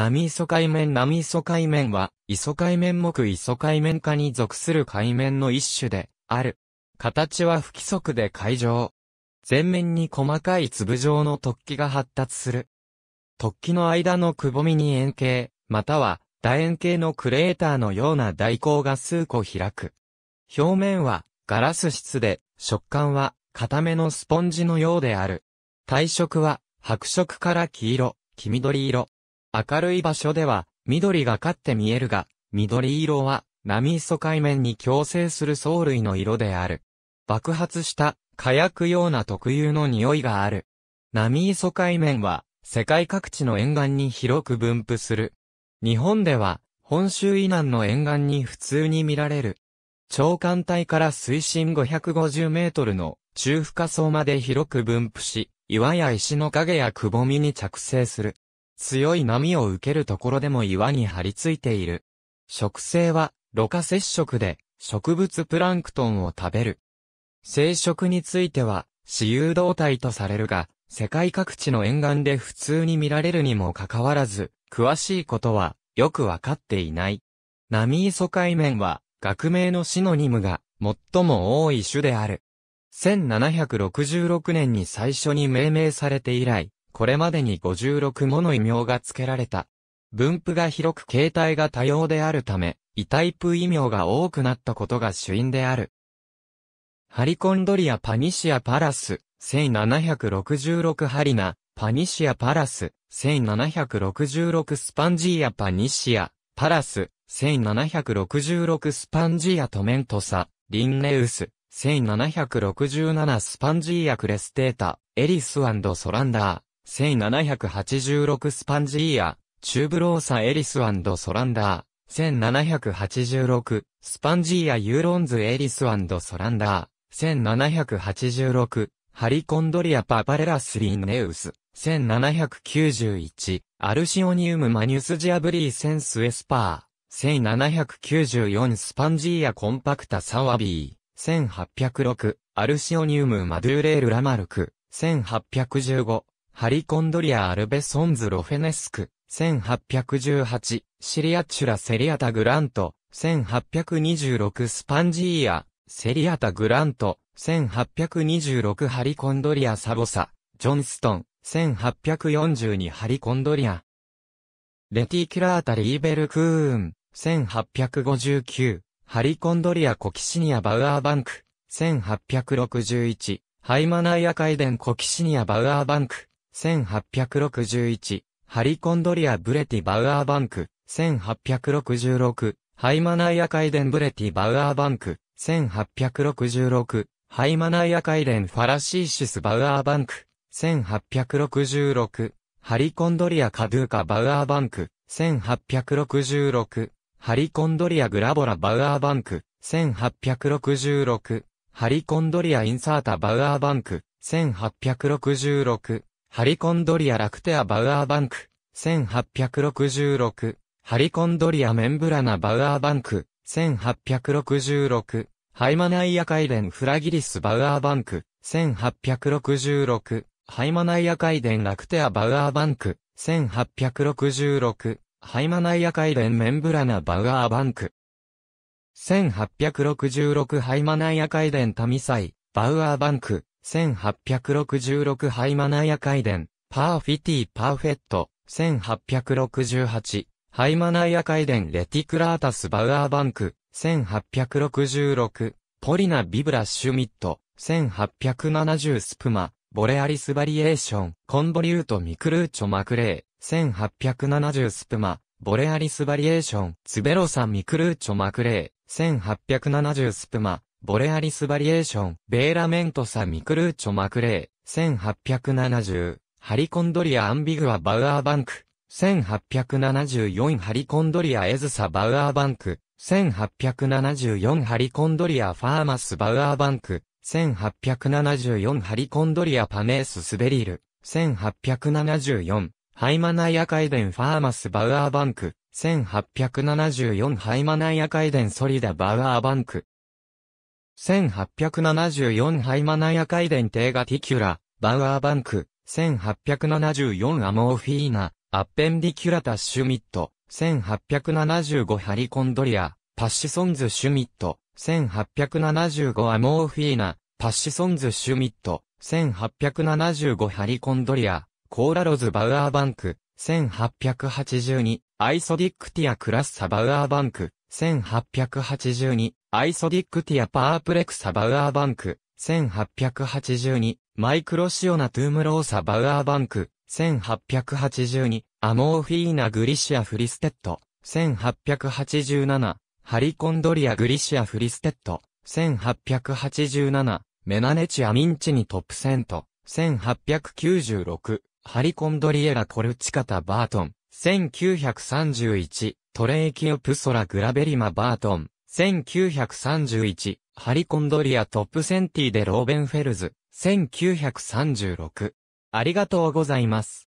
波磯海面波磯海面は、磯海面目磯海面下に属する海面の一種で、ある。形は不規則で海上。全面に細かい粒状の突起が発達する。突起の間のくぼみに円形、または楕円形のクレーターのような大口が数個開く。表面はガラス質で、食感は固めのスポンジのようである。体色は白色から黄色、黄緑色、明るい場所では、緑がかって見えるが、緑色は、波磯海面に共生する藻類の色である。爆発した火薬ような特有の匂いがある。波磯海面は世界各地の沿岸に広く分布する。日本では本州以南の沿岸に普通に見られる。長官帯から水深550メートルの中深層まで広く分布し、岩や石の影やくぼみに着生する。強い波を受けるところでも岩に張り付いている。植生は、露過接触で、植物プランクトンを食べる。生殖については、私有動態とされるが、世界各地の沿岸で普通に見られるにもかかわらず、詳しいことは、よくわかっていない。波磯海面は、学名のシノニムが、最も多い種である。1766年に最初に命名されて以来、これまでに56もの異名が付けられた。分布が広く形態が多様であるため、異タイプ異名が多くなったことが主因である。ハリコンドリア・パニシア・パラス、1766ハリナ、パニシア・パラス、1766スパンジーア・パニシア、パラス、1766スパンジーア・トメントサ、リンネウス、1767スパンジーア・クレステータ、エリスソランダー、1786スパンジーア、チューブローサエリスソランダー、1786、スパンジーアユーロンズエリスソランダー、1786、ハリコンドリアパパレラスリーネウス、1791、アルシオニウムマニュスジアブリーセンスエスパー、1794スパンジーアコンパクタサワビー、1806、アルシオニウムマドゥーレールラマルク、1815、ハリコンドリア・アルベソンズ・ロフェネスク、1818、シリアチュラ・セリアタ・グラント、1826スパンジーア、セリアタ・グラント、1826ハリコンドリア・サボサ、ジョンストン、1842ハリコンドリア。レティキュラータ・リーベル・クーン、1859、ハリコンドリア・コキシニア・バウアーバンク、1861、ハイマナイア・カイデン・コキシニア・バウアーバンク、1861、ハリコンドリア・ブレティ・バウアーバンク、1866、ハイマナイアカイデン・ブレティ・バウアーバンク、1866、ハイマナイアカイデン・ファラシーシス・バウアーバンク、1866、ハリコンドリア・カドゥーカ・バウアーバンク、1866、ハリコンドリア・グラボラ・バウアーバンク、1866、ハリコンドリア・インサータ・バウアーバンク、1866、ハリコンドリア・ラクテア・バウアーバンク、1866、ハリコンドリア・メンブラナ・バウアーバンク、1866、ハイマナイアカイデンフラギリス・バウアーバンク、1866、ハイマナイアカイデンラクテア・バウアーバンク、1866、ハイマナイアカイデンメンブラナ・バウアーバンク。1866ハイマナイアカイデンタミサイ、バウアーバンク、1866ハイマナヤ会伝、パーフィティパーフェット、1868、ハイマナヤ会伝レティクラータスバウアーバンク、1866、ポリナ・ビブラ・シュミット、1870スプマ、ボレアリス・バリエーション、コンボリュート・ミクルーチョ・マクレー、1870スプマ、ボレアリス・バリエーション、ツベロサ・ミクルーチョ・マクレー、1870スプマ、ボレアリス・バリエーション、ベーラメントサ・ミクルーチョ・マクレー、1870、ハリコンドリア・アンビグア・バウアーバンク、1874ハリコンドリア・エズサ・バウアーバンク、1874ハリコンドリア・ファーマス・バウアーバンク、1874ハリコンドリア・パネース・スベリル、1874、ハイマナイアカイデン・ファーマス・バウアーバンク、1874ハイマナイアカイデン・ソリダ・バウアーバンク、1874ハイマナヤデンテーガティキュラ、バウアーバンク、1874アモーフィーナ、アッペンディキュラタ・シュミット、1875ハリコンドリア、パッシソンズ・シュミット、1875アモーフィーナ、パッシソンズ・シュミット、1875ハリコンドリア、コーラロズ・バウアーバンク、1882、アイソディックティア・クラッサ・バウアーバンク、1882、アイソディックティアパープレクサバウアーバンク、1882、マイクロシオナトゥームローサバウアーバンク、1882、アモーフィーナグリシアフリステッド、1887、ハリコンドリアグリシアフリステッド、1887、メナネチアミンチニトップセント、1896、ハリコンドリエラコルチカタバートン、1931、トレイキオプソラグラベリマバートン、1931、ハリコンドリアトップセンティでローベンフェルズ、1936。ありがとうございます。